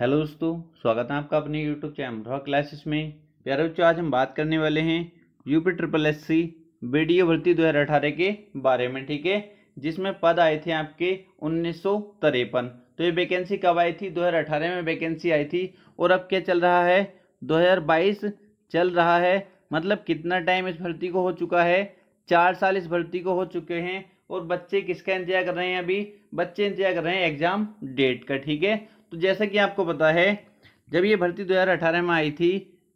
hello दोस्तों स्वागत है आपका अपने यूट्यूब चैनल रॉक क्लासेस में प्यारे बच्चों आज हम बात करने वाले हैं UP triple S C B D भर्ती दो हज़ार अठारह के बारे में ठीक है जिसमें पद आए थे आपके उन्नीस सौ तिरपन तो ये वैकेंसी कब आई थी दो हज़ार अठारह में वैकेंसी आई थी और अब क्या चल रहा है दो हज़ार बाईस चल रहा है मतलब कितना टाइम इस भर्ती को हो चुका है चार साल इस भर्ती को हो चुके हैं और बच्चे किसका इंतजार कर रहे हैं अभी बच्चे इंतजार कर रहे हैं एग्जाम डेट का ठीक है तो जैसा कि आपको पता है जब ये भर्ती 2018 में आई थी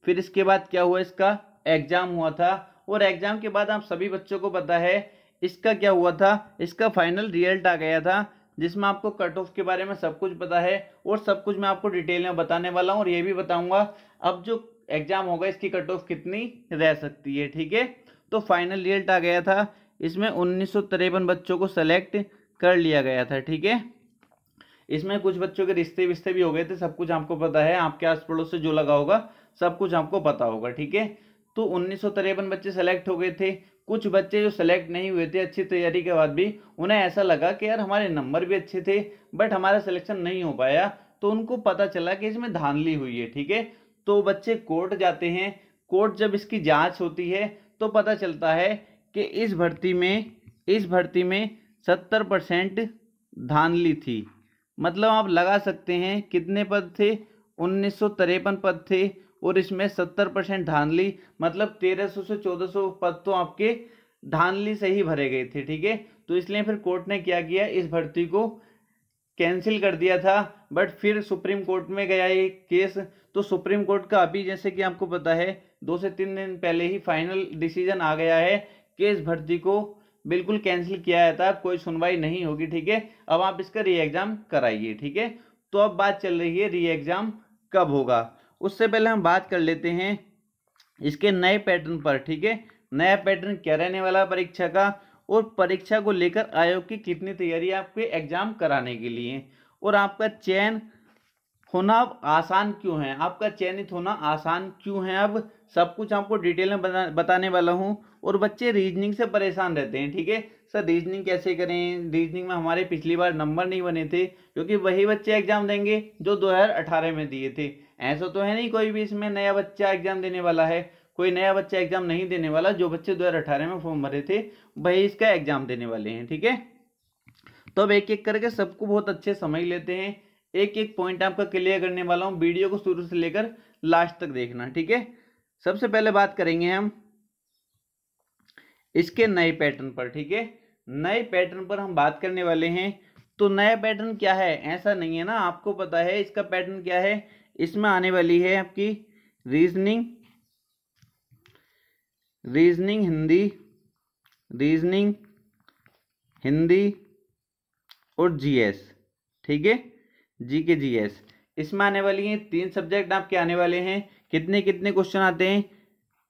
फिर इसके बाद क्या हुआ इसका एग्ज़ाम हुआ था और एग्ज़ाम के बाद आप सभी बच्चों को पता है इसका क्या हुआ था इसका फाइनल रिजल्ट आ गया था जिसमें आपको कट ऑफ के बारे में सब कुछ पता है और सब कुछ मैं आपको डिटेल में बताने वाला हूँ और ये भी बताऊँगा अब जो एग्ज़ाम होगा इसकी कट ऑफ कितनी रह सकती है ठीक है तो फाइनल रिजल्ट आ गया था इसमें उन्नीस बच्चों को सेलेक्ट कर लिया गया था ठीक है इसमें कुछ बच्चों के रिश्ते विश्ते भी हो गए थे सब कुछ आपको पता है आपके आस पड़ोस से जो लगा होगा सब कुछ आपको पता होगा ठीक है तो उन्नीस बच्चे सेलेक्ट हो गए थे कुछ बच्चे जो सेलेक्ट नहीं हुए थे अच्छी तैयारी के बाद भी उन्हें ऐसा लगा कि यार हमारे नंबर भी अच्छे थे बट हमारा सिलेक्शन नहीं हो पाया तो उनको पता चला कि इसमें धांधली हुई है ठीक है तो बच्चे कोर्ट जाते हैं कोर्ट जब इसकी जांच होती है तो पता चलता है कि इस भर्ती में इस भर्ती में सत्तर परसेंट धांधली थी मतलब आप लगा सकते हैं कितने पद थे उन्नीस पद थे और इसमें सत्तर परसेंट धानली मतलब तेरह सौ से चौदह सौ पद तो आपके धानली से ही भरे गए थे ठीक है तो इसलिए फिर कोर्ट ने क्या किया इस भर्ती को कैंसिल कर दिया था बट फिर सुप्रीम कोर्ट में गया ये केस तो सुप्रीम कोर्ट का अभी जैसे कि आपको पता है दो से तीन दिन पहले ही फाइनल डिसीजन आ गया है कि इस भर्ती को बिल्कुल कैंसिल किया जाता है कोई सुनवाई नहीं होगी ठीक है अब आप इसका री एग्ज़ाम कराइए ठीक है तो अब बात चल रही है री एग्ज़ाम कब होगा उससे पहले हम बात कर लेते हैं इसके नए पैटर्न पर ठीक है नया पैटर्न क्या रहने वाला परीक्षा का और परीक्षा को लेकर आयोग की कितनी तैयारी आपके एग्जाम कराने के लिए और आपका चयन होना अब आसान क्यों है आपका चयनित होना आसान क्यों है अब सब कुछ आपको डिटेल में बताने वाला हूँ और बच्चे रीजनिंग से परेशान रहते हैं ठीक है सर रीजनिंग कैसे करें रीजनिंग में हमारे पिछली बार नंबर नहीं बने थे क्योंकि वही बच्चे एग्जाम देंगे जो 2018 में दिए थे ऐसा तो है नहीं कोई भी इसमें नया बच्चा एग्जाम देने वाला है कोई नया बच्चा एग्जाम नहीं देने वाला जो बच्चे अठारह में फॉर्म भरे थे वही इसका एग्जाम देने वाले हैं ठीक है तो अब एक एक करके सबको बहुत अच्छे समझ लेते हैं एक एक पॉइंट आपका क्लियर करने वाला हूँ वीडियो को शुरू से लेकर लास्ट तक देखना ठीक है सबसे पहले बात करेंगे हम इसके नए पैटर्न पर ठीक है नए पैटर्न पर हम बात करने वाले हैं तो नया पैटर्न क्या है ऐसा नहीं है ना आपको पता है इसका पैटर्न क्या है इसमें आने वाली है आपकी reasoning reasoning Hindi reasoning Hindi और जीएस ठीक है जी के जी एस इसमें आने वाली हैं तीन सब्जेक्ट आपके आने वाले हैं कितने कितने क्वेश्चन आते हैं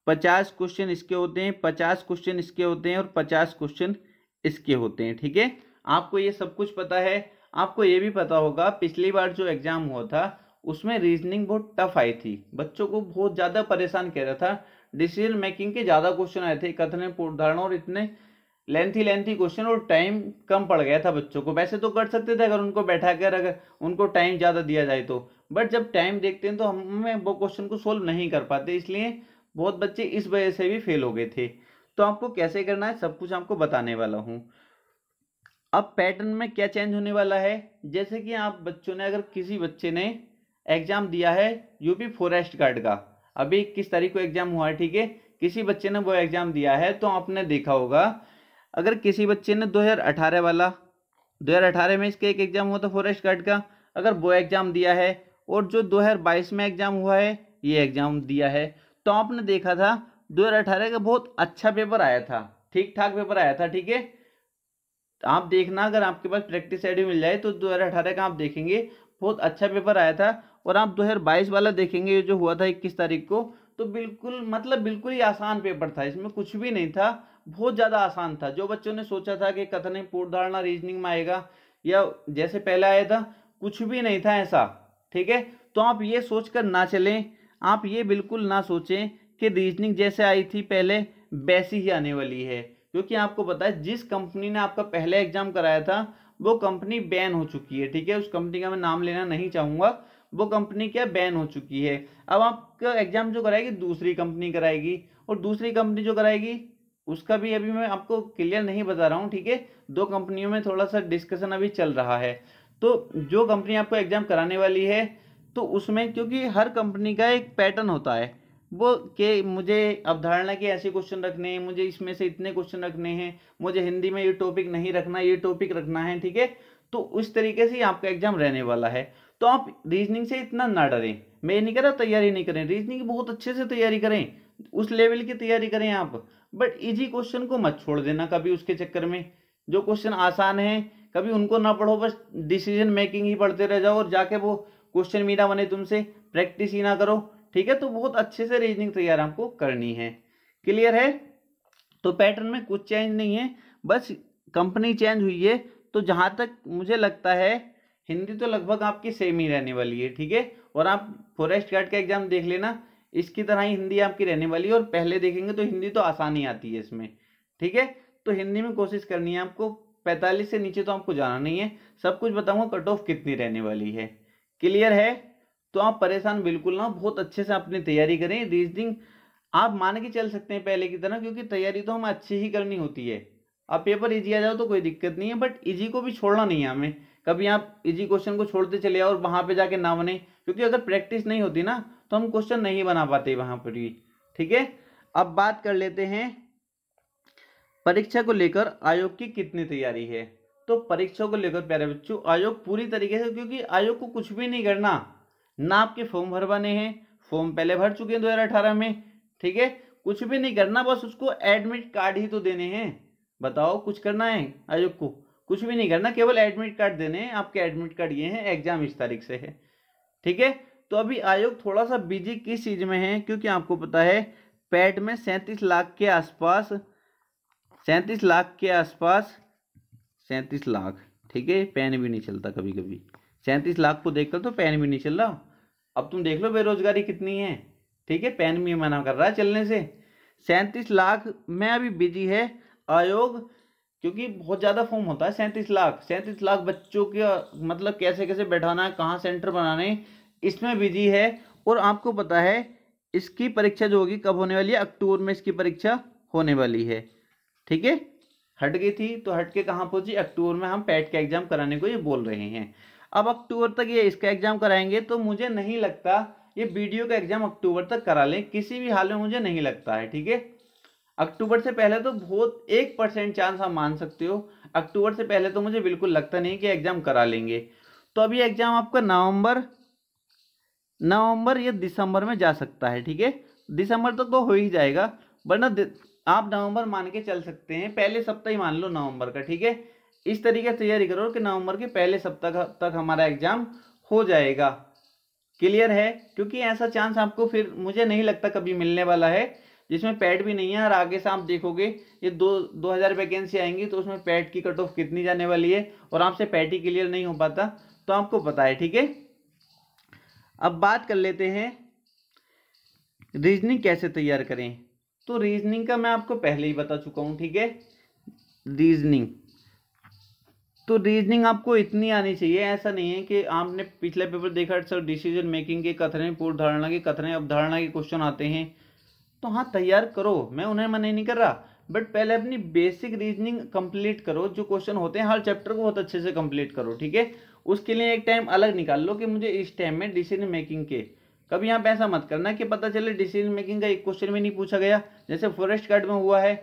पचास क्वेश्चन इसके होते हैं पचास क्वेश्चन इसके होते हैं और पचास क्वेश्चन इसके होते हैं ठीक है आपको ये सब कुछ पता है आपको ये भी पता होगा पिछली बार जो एग्ज़ाम हुआ था उसमें रीजनिंग बहुत टफ आई थी बच्चों को बहुत ज़्यादा परेशान कह रहा था डिसीजन मेकिंग के ज़्यादा क्वेश्चन आए थे कथन पूर्धारण और इतने लेंथी लेंथी क्वेश्चन और टाइम कम पड़ गया था बच्चों को वैसे तो कर सकते थे अगर उनको बैठा कर अगर उनको टाइम ज़्यादा दिया जाए तो बट जब टाइम देखते हैं तो हमें वो क्वेश्चन को सोल्व नहीं कर पाते इसलिए बहुत बच्चे इस वजह से भी फेल हो गए थे तो आपको कैसे करना है सब कुछ आपको बताने वाला हूँ अब पैटर्न में क्या चेंज होने वाला है जैसे कि आप बच्चों ने अगर किसी बच्चे ने एग्जाम दिया है यूपी फॉरेस्ट गार्ड का अभी किस तारीख को एग्जाम हुआ है ठीक है किसी बच्चे ने वो एग्जाम दिया है तो आपने देखा होगा अगर किसी बच्चे ने 2018 वाला 2018 में इसका एक एग्ज़ाम हुआ तो फॉरेस्ट गार्ड का अगर वो एग्ज़ाम दिया है और जो 2022 में एग्ज़ाम हुआ है ये एग्ज़ाम दिया है तो आपने देखा था 2018 का बहुत अच्छा पेपर आया था ठीक ठाक पेपर आया था ठीक है आप देखना अगर आपके पास प्रैक्टिस आईडी मिल जाए तो अठारह का आप देखेंगे बहुत अच्छा पेपर आया था और आप बाईस वाला देखेंगे जो हुआ था इक्कीस तारीख को तो बिल्कुल मतलब बिल्कुल ही आसान पेपर था इसमें कुछ भी नहीं था बहुत ज़्यादा आसान था जो बच्चों ने सोचा था कि कथन ही पूर्व धारणा रीजनिंग में आएगा या जैसे पहले आया था कुछ भी नहीं था ऐसा ठीक है तो आप ये सोच कर ना चलें आप ये बिल्कुल ना सोचें कि रीजनिंग जैसे आई थी पहले वैसी ही आने वाली है क्योंकि आपको पता है जिस कंपनी ने आपका पहला एग्जाम कराया था वो कंपनी बैन हो चुकी है ठीक है उस कंपनी का मैं नाम लेना नहीं चाहूँगा वो कंपनी क्या बैन हो चुकी है अब आपका एग्जाम जो कराएगी दूसरी कंपनी कराएगी और दूसरी कंपनी जो कराएगी उसका भी अभी मैं आपको क्लियर नहीं बता रहा हूँ ठीक है दो कंपनियों में थोड़ा सा डिस्कशन अभी चल रहा है तो जो कंपनी आपको एग्ज़ाम कराने वाली है तो उसमें क्योंकि हर कंपनी का एक पैटर्न होता है वो कि मुझे अवधारणा के ऐसे क्वेश्चन रखने हैं मुझे इसमें से इतने क्वेश्चन रखने हैं मुझे हिंदी में ये टॉपिक नहीं रखना ये टॉपिक रखना है ठीक है तो उस तरीके से आपका एग्जाम रहने वाला है तो आप रीजनिंग से इतना ना डरें मैं ये नहीं कर रहा तैयारी नहीं करें रीजनिंग की बहुत अच्छे से तैयारी करें उस लेवल की तैयारी करें आप बट इजी क्वेश्चन को मत छोड़ देना कभी उसके चक्कर में जो क्वेश्चन आसान है कभी उनको ना पढ़ो बस डिसीजन मेकिंग ही पढ़ते रह जाओ और जाके वो क्वेश्चन भी बने तुमसे प्रैक्टिस ही ना करो ठीक है तो बहुत अच्छे से रीजनिंग तैयार आपको करनी है क्लियर है तो पैटर्न में कुछ चेंज नहीं है बस कंपनी चेंज हुई है तो जहाँ तक मुझे लगता है हिंदी तो लगभग आपकी सेम ही रहने वाली है ठीक है और आप फॉरेस्ट गार्ड का एग्जाम देख लेना इसकी तरह ही हिंदी आपकी रहने वाली है और पहले देखेंगे तो हिंदी तो आसानी आती है इसमें ठीक है तो हिंदी में कोशिश करनी है आपको पैंतालीस से नीचे तो आपको जाना नहीं है सब कुछ बताऊंगा कट ऑफ कितनी रहने वाली है क्लियर है तो आप परेशान बिल्कुल ना बहुत अच्छे से अपनी तैयारी करें रीजनिंग आप मान के चल सकते हैं पहले की तरह क्योंकि तैयारी तो हमें अच्छी ही करनी होती है आप पेपर इजी आ जाओ तो कोई दिक्कत नहीं है बट इजी को भी छोड़ना नहीं है हमें कभी आप इजी क्वेश्चन को छोड़ते चले आओ और वहाँ पे जाके ना बने क्योंकि अगर प्रैक्टिस नहीं होती ना तो हम क्वेश्चन नहीं बना पाते वहां पर भी ठीक है अब बात कर लेते हैं परीक्षा को लेकर आयोग की कितनी तैयारी है तो परीक्षा को लेकर प्यारे बच्चों आयोग पूरी तरीके से क्योंकि आयोग को कुछ भी नहीं करना ना आपके फॉर्म भरवाने हैं फॉर्म पहले भर चुके हैं दो हज़ार अठारह में ठीक है कुछ भी नहीं करना बस उसको एडमिट कार्ड ही तो देने हैं बताओ कुछ करना है आयोग को कुछ भी नहीं करना केवल एडमिट कार्ड देने हैं आपके एडमिट कार्ड ये हैं एग्जाम इस तारीख से है ठीक है तो अभी आयोग थोड़ा सा बिजी किस चीज़ में है क्योंकि आपको पता है पैट में सैंतीस लाख के आसपास सैंतीस लाख के आसपास सैंतीस लाख ठीक है पेन भी नहीं चलता कभी कभी सैंतीस लाख को देखकर तो पेन भी नहीं चल रहा अब तुम देख लो बेरोजगारी कितनी है ठीक है पेन भी मना कर रहा है चलने से सैंतीस लाख में अभी बिजी है आयोग क्योंकि बहुत ज़्यादा फॉर्म होता है सैंतीस लाख सैंतीस लाख बच्चों के मतलब कैसे कैसे बैठाना है कहाँ सेंटर बनाने इसमें विधि है और आपको पता है इसकी परीक्षा जो होगी कब होने वाली है अक्टूबर में इसकी परीक्षा होने वाली है ठीक है हट गई थी तो हट के कहाँ पहुंची अक्टूबर में हम पैट का एग्जाम कराने को ये बोल रहे हैं अब अक्टूबर तक ये इसका एग्जाम कराएंगे तो मुझे नहीं लगता ये वीडियो का एग्जाम अक्टूबर तक करा लें किसी भी हाल में मुझे नहीं लगता है ठीक है अक्टूबर से पहले तो बहुत एक परसेंट चांस आप मान सकते हो अक्टूबर से पहले तो मुझे बिल्कुल लगता नहीं कि एग्जाम करा लेंगे तो अभी एग्जाम आपका नवंबर नवंबर या दिसंबर में जा सकता है ठीक है दिसंबर तक तो हो ही जाएगा वरना आप नवंबर मान के चल सकते हैं पहले सप्ताह ही मान लो नवंबर का ठीक है इस तरीके से तैयारी करो कि नवंबर के पहले सप्ताह तक हमारा एग्जाम हो जाएगा क्लियर है क्योंकि ऐसा चांस आपको फिर मुझे नहीं लगता कभी मिलने वाला है जिसमें पैड भी नहीं है और आगे से आप देखोगे ये दो दो हज़ार वैकेंसी आएंगी तो उसमें पैड की कट ऑफ कितनी जाने वाली है और आपसे पैट ही क्लियर नहीं हो पाता तो आपको पता है ठीक है अब बात कर लेते हैं रीजनिंग कैसे तैयार करें तो रीजनिंग का मैं आपको पहले ही बता चुका हूँ ठीक है रीजनिंग तो रीजनिंग आपको इतनी आनी चाहिए ऐसा नहीं है कि आपने पिछले पेपर देखा सर डिसीजन मेकिंग के कथने पूर्व धारणा के कथने अवधारणा के क्वेश्चन आते हैं तो हाँ तैयार करो मैं उन्हें मना नहीं कर रहा बट पहले अपनी बेसिक रीजनिंग कंप्लीट करो जो क्वेश्चन होते हैं हर चैप्टर को बहुत अच्छे से कंप्लीट करो ठीक है उसके लिए एक टाइम अलग निकाल लो कि मुझे इस टाइम में डिसीजन मेकिंग के कभी यहाँ पे ऐसा मत करना कि पता चले डिसीजन मेकिंग का एक क्वेश्चन भी नहीं पूछा गया जैसे फॉरेस्ट गार्ड में हुआ है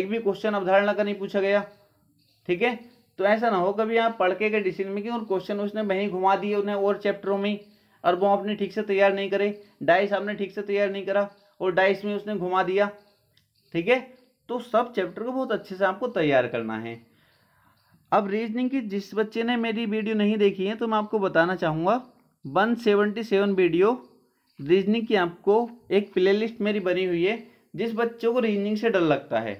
एक भी क्वेश्चन अवधारणा का नहीं पूछा गया ठीक है तो ऐसा ना हो कभी आप पढ़ के गए डिसीजन मेकिंग और क्वेश्चन उसने वहीं घुमा दिए उन्हें और चैप्टरों में और वो आपने ठीक से तैयार नहीं करे डाइस आपने ठीक से तैयार नहीं करा और डाइस में उसने घुमा दिया ठीक है तो सब चैप्टर को बहुत अच्छे से आपको तैयार करना है अब रीजनिंग की जिस बच्चे ने मेरी वीडियो नहीं देखी है तो मैं आपको बताना चाहूँगा one seventy seven video reasoning की आपको एक प्लेलिस्ट मेरी बनी हुई है जिस बच्चों को रीजनिंग से डर लगता है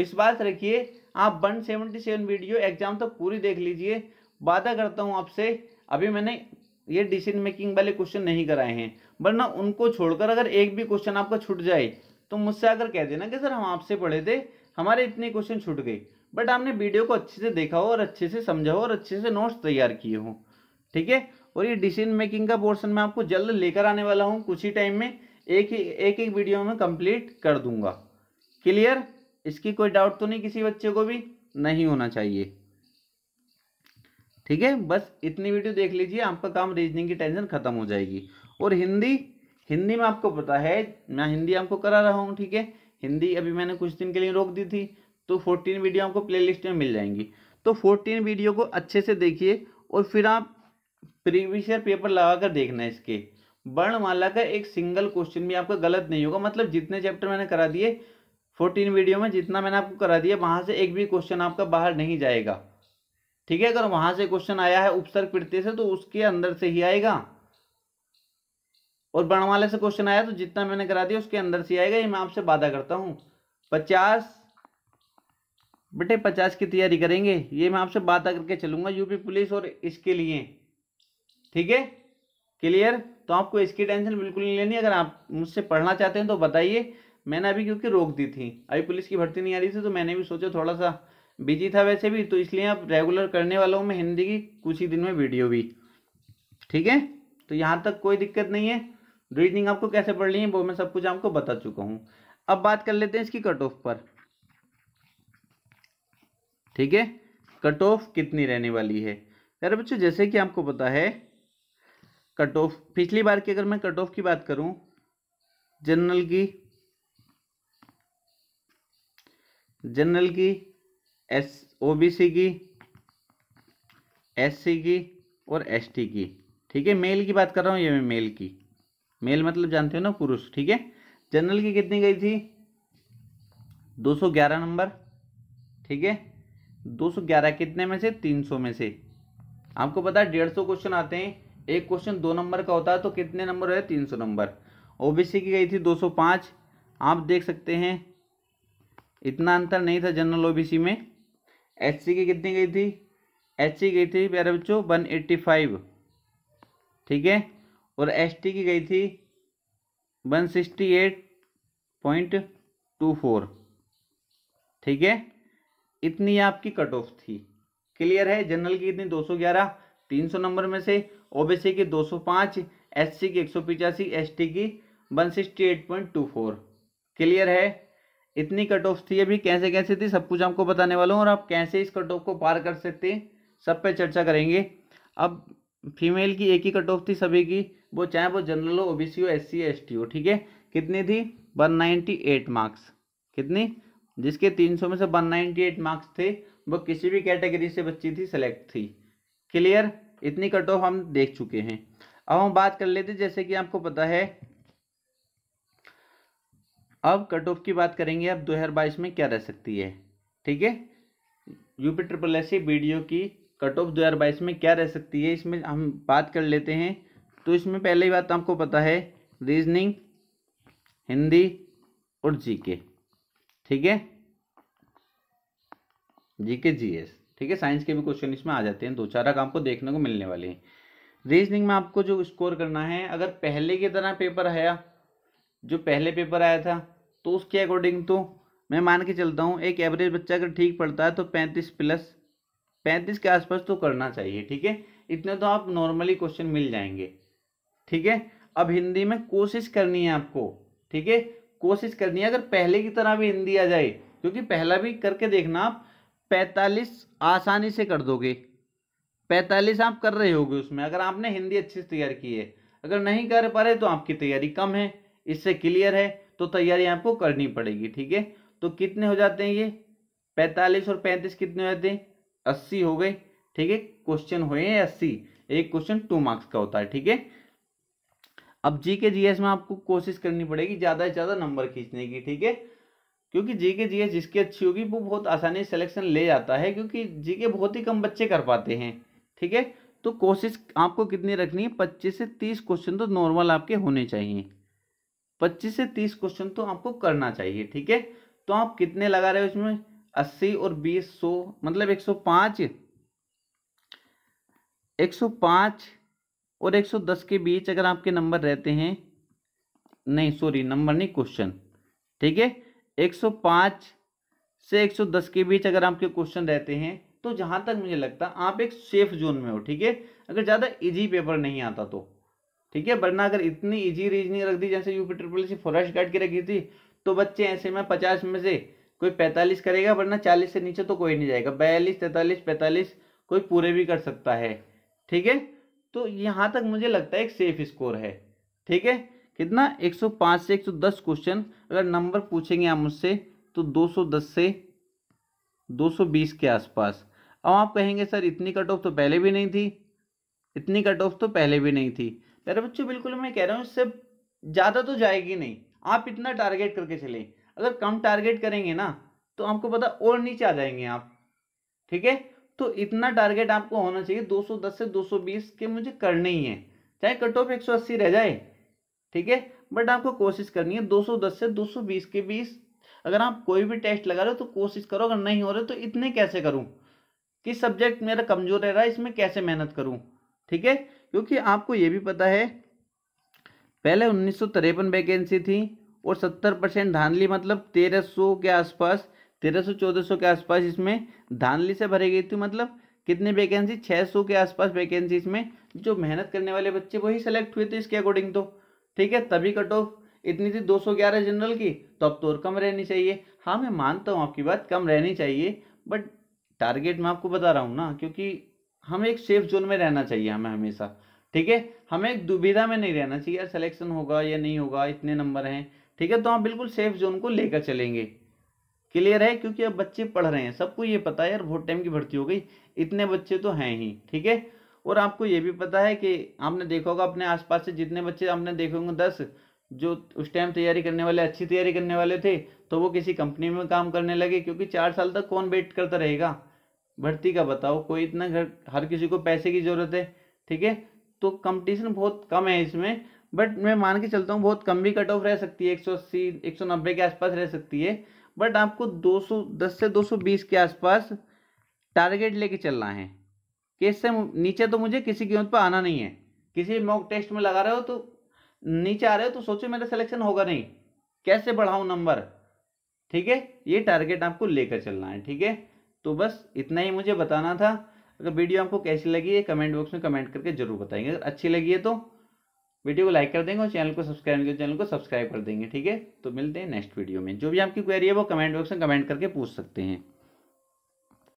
विश्वास रखिए आप one seventy seven video exam तक तो पूरी देख लीजिए वादा करता हूँ आपसे अभी मैंने ये डिसीजन मेकिंग वाले क्वेश्चन नहीं कराए हैं वरना उनको छोड़कर अगर एक भी क्वेश्चन आपका छूट जाए तो मुझसे आकर कह देना कि सर हम आपसे पढ़े थे हमारे इतने क्वेश्चन छूट गए बट आपने वीडियो को अच्छे से देखा हो और अच्छे से समझा हो और अच्छे से नोट्स तैयार किए हों ठीक है और ये डिसीजन मेकिंग का पोर्सन मैं आपको जल्द लेकर आने वाला हूँ कुछ ही टाइम में एक ही एक एक वीडियो में कंप्लीट कर दूंगा क्लियर इसकी कोई डाउट तो नहीं किसी बच्चे को भी नहीं होना चाहिए ठीक है बस इतनी वीडियो देख लीजिए आपका काम रीजनिंग की टेंशन खत्म हो जाएगी और हिंदी हिंदी में आपको पता है मैं हिंदी आपको करा रहा हूँ ठीक है हिंदी अभी मैंने कुछ दिन के लिए रोक दी थी तो फोर्टीन वीडियो आपको प्लेलिस्ट में मिल जाएंगी तो फोर्टीन वीडियो को अच्छे से देखिए और फिर आप प्रीवियस ईयर पेपर लगा कर देखना इसके वर्णमाला का एक सिंगल क्वेश्चन भी आपका गलत नहीं होगा मतलब जितने चैप्टर मैंने करा दिए फोर्टीन वीडियो में जितना मैंने आपको करा दिया वहाँ से एक भी क्वेश्चन आपका बाहर नहीं जाएगा ठीक है अगर वहाँ से क्वेश्चन आया है उपसर्ग प्रत्यय से तो उसके अंदर से ही आएगा और वर्णमाला से क्वेश्चन आया तो जितना मैंने करा दिया उसके अंदर से आएगा ये मैं आपसे वादा करता हूँ पचास बेटे पचास की तैयारी करेंगे ये मैं आपसे बात करके चलूँगा यूपी पुलिस और इसके लिए ठीक है क्लियर तो आपको इसकी टेंशन बिल्कुल नहीं लेनी अगर आप मुझसे पढ़ना चाहते हैं तो बताइए मैंने अभी क्योंकि रोक दी थी अभी पुलिस की भर्ती नहीं आ रही थी तो मैंने भी सोचा थोड़ा सा बिजी था वैसे भी तो इसलिए आप रेगुलर करने वाला हूँ मैं हिंदी की कुछ ही दिन में वीडियो भी ठीक है तो यहाँ तक कोई दिक्कत नहीं है रीजनिंग आपको कैसे ली है वो मैं सब कुछ आपको बता चुका हूँ अब बात कर लेते हैं इसकी कट ऑफ पर ठीक है कट ऑफ कितनी रहने वाली है यार बच्चों जैसे कि आपको पता है कट ऑफ पिछली बार की अगर मैं कट ऑफ की बात करूं जनरल की जनरल की एस ओबीसी की एससी की और एसटी की ठीक है मेल की बात कर रहा हूं ये मैं मेल की मेल मतलब जानते हो ना पुरुष ठीक है जनरल की कितनी गई थी 211 नंबर ठीक है 211 कितने में से 300 में से आपको पता है डेढ़ क्वेश्चन आते हैं एक क्वेश्चन दो नंबर का होता है तो कितने नंबर है 300 नंबर ओबीसी की गई थी 205 आप देख सकते हैं इतना अंतर नहीं था जनरल ओबीसी में सी की कितनी गई थी सी गई थी प्यारे बच्चों 185 ठीक है और एसटी की गई थी one sixty eight point two four ठीक है इतनी आपकी कट ऑफ थी क्लियर है जनरल की इतनी दो सौ ग्यारह तीन सौ नंबर में से ओबीसी की दो सौ पाँच एस की एक सौ पिचासी एस की one sixty eight point two four clear है इतनी कट ऑफ थी अभी कैसे कैसे थी सब कुछ आपको बताने वाला हूँ और आप कैसे इस कट ऑफ को पार कर सकते हैं सब पे चर्चा करेंगे अब फीमेल की एक ही कट ऑफ थी सभी की वो चाहे वो जनरल हो ओबीसी हो एस सी एस टी हो ठीक है कितनी थी 198 मार्क्स कितनी जिसके 300 में से 198 मार्क्स थे वो किसी भी कैटेगरी से बच्ची थी सेलेक्ट थी क्लियर इतनी कट ऑफ हम देख चुके हैं अब हम बात कर लेते जैसे कि आपको पता है अब कट ऑफ की बात करेंगे अब 2022 में क्या रह सकती है ठीक है यूपी ट्रिपल एस ओ की कट ऑफ दो हज़ार बाईस में क्या रह सकती है इसमें हम बात कर लेते हैं तो इसमें पहली बात तो आपको पता है रीजनिंग हिंदी और जीके ठीक है जीके जीएस ठीक है साइंस के भी क्वेश्चन इसमें आ जाते हैं दो चार आपको देखने को मिलने वाले हैं रीजनिंग में आपको जो स्कोर करना है अगर पहले की तरह पेपर आया जो पहले पेपर आया था तो उसके अकॉर्डिंग तो मैं मान के चलता हूँ एक एवरेज बच्चा अगर ठीक पढ़ता है तो पैंतीस प्लस पैंतीस के आसपास तो करना चाहिए ठीक है इतने तो आप नॉर्मली क्वेश्चन मिल जाएंगे ठीक है अब हिंदी में कोशिश करनी है आपको ठीक है कोशिश करनी है अगर पहले की तरह भी हिंदी आ जाए क्योंकि पहला भी करके देखना आप पैंतालीस आसानी से कर दोगे पैंतालीस आप कर रहे होगे उसमें अगर आपने हिंदी अच्छे से तैयार की है अगर नहीं कर पा रहे तो आपकी तैयारी कम है इससे क्लियर है तो तैयारी आपको करनी पड़ेगी ठीक है तो कितने हो जाते हैं ये पैंतालीस और पैंतीस कितने हो जाते हैं अस्सी हो गए ठीक है क्वेश्चन हुए हैं अस्सी एक क्वेश्चन टू मार्क्स का होता है ठीक है अब जी के जीएस में आपको कोशिश करनी पड़ेगी ज़्यादा से ज़्यादा नंबर खींचने की ठीक है क्योंकि जी के जीएस जिसकी अच्छी होगी वो बहुत आसानी से सिलेक्शन ले जाता है क्योंकि जी बहुत ही कम बच्चे कर पाते हैं ठीक है तो कोशिश आपको कितनी रखनी है पच्चीस से तीस क्वेश्चन तो नॉर्मल आपके होने चाहिए पच्चीस से तीस क्वेश्चन तो आपको करना चाहिए ठीक है तो आप कितने लगा रहे हो इसमें अस्सी और बीस सौ मतलब एक सौ पाँच एक सौ पाँच और एक सौ दस के बीच अगर आपके नंबर रहते हैं नहीं सॉरी नंबर नहीं क्वेश्चन ठीक है एक सौ पाँच से एक सौ दस के बीच अगर आपके क्वेश्चन रहते हैं तो जहाँ तक मुझे लगता आप एक सेफ जोन में हो ठीक है अगर ज़्यादा इजी पेपर नहीं आता तो ठीक है वरना अगर इतनी इजी रीजनिंग रख दी जैसे UP triple C forest guard की रखी थी तो बच्चे ऐसे में पचास में से कोई पैंतालीस करेगा वरना चालीस से नीचे तो कोई नहीं जाएगा बयालीस तैंतालीस पैंतालीस कोई पूरे भी कर सकता है ठीक है तो यहाँ तक मुझे लगता है एक सेफ स्कोर है ठीक है कितना 105 से 110 क्वेश्चन अगर नंबर पूछेंगे आप मुझसे तो 210 से 220 के आसपास अब आप कहेंगे सर इतनी कट ऑफ तो पहले भी नहीं थी इतनी कट ऑफ तो पहले भी नहीं थी मेरे बच्चों बिल्कुल मैं कह रहा हूँ इससे ज़्यादा तो जाएगी नहीं आप इतना टारगेट करके चलें अगर कम टारगेट करेंगे ना तो आपको पता और नीचे आ जाएंगे आप ठीक है तो इतना टारगेट आपको होना चाहिए 210 से 220 के मुझे करने ही है चाहे कट ऑफ एक रह जाए ठीक है बट आपको कोशिश करनी है 210 से 220 के बीच अगर आप कोई भी टेस्ट लगा रहे हो तो कोशिश करो अगर नहीं हो रहे तो इतने कैसे करूं किस सब्जेक्ट मेरा कमजोर रह रहा है इसमें कैसे मेहनत करूं ठीक है क्योंकि आपको ये भी पता है पहले उन्नीस वैकेंसी थी और सत्तर परसेंट धानली मतलब तेरह सौ के आसपास तेरह सौ चौदह सौ के आसपास इसमें धानली से भरी गई थी तो मतलब कितने वैकेंसी छः सौ के आसपास वैकेंसी इसमें जो मेहनत करने वाले बच्चे वही सेलेक्ट हुए थे इसके अकॉर्डिंग तो ठीक है तभी कट ऑफ इतनी थी 211 जनरल की तो अब तो और कम रहनी चाहिए हाँ मैं मानता हूँ आपकी बात कम रहनी चाहिए बट टारगेट मैं आपको बता रहा हूँ ना क्योंकि हमें एक सेफ जोन में रहना चाहिए हमें हमेशा ठीक है हमें एक दुविधा में नहीं रहना चाहिए यार सिलेक्शन होगा या नहीं होगा इतने नंबर हैं ठीक है तो हम बिल्कुल सेफ जोन को लेकर चलेंगे क्लियर है क्योंकि अब बच्चे पढ़ रहे हैं सबको ये पता है यार बहुत टाइम की भर्ती हो गई इतने बच्चे तो हैं ही ठीक है और आपको ये भी पता है कि आपने देखा होगा अपने आसपास से जितने बच्चे आपने देखे होंगे दस जो उस टाइम तैयारी करने वाले अच्छी तैयारी करने वाले थे तो वो किसी कंपनी में काम करने लगे क्योंकि चार साल तक कौन वेट करता रहेगा भर्ती का बताओ कोई इतना घर हर किसी को पैसे की ज़रूरत है ठीक है तो कंपटीशन बहुत कम है इसमें बट मैं मान के चलता हूँ बहुत कम भी कट ऑफ रह सकती है एक सौ अस्सी एक सौ नब्बे के आसपास रह सकती है बट आपको दो सौ दस से दो सौ बीस के आसपास टारगेट लेके चलना है कि इससे नीचे तो मुझे किसी कीमत पर आना नहीं है किसी मॉक टेस्ट में लगा रहे हो तो नीचे आ रहे हो तो सोचो मेरा सिलेक्शन होगा नहीं कैसे बढ़ाऊँ नंबर ठीक है ये टारगेट आपको लेकर चलना है ठीक है तो बस इतना ही मुझे बताना था अगर वीडियो आपको कैसी लगी है कमेंट बॉक्स में कमेंट करके जरूर बताएंगे अगर अच्छी लगी है तो वीडियो को लाइक कर देंगे और चैनल को सब्सक्राइब कर तो चैनल को सब्सक्राइब कर देंगे ठीक है तो मिलते हैं नेक्स्ट वीडियो में जो भी आपकी क्वेरी है वो कमेंट बॉक्स में कमेंट करके पूछ सकते हैं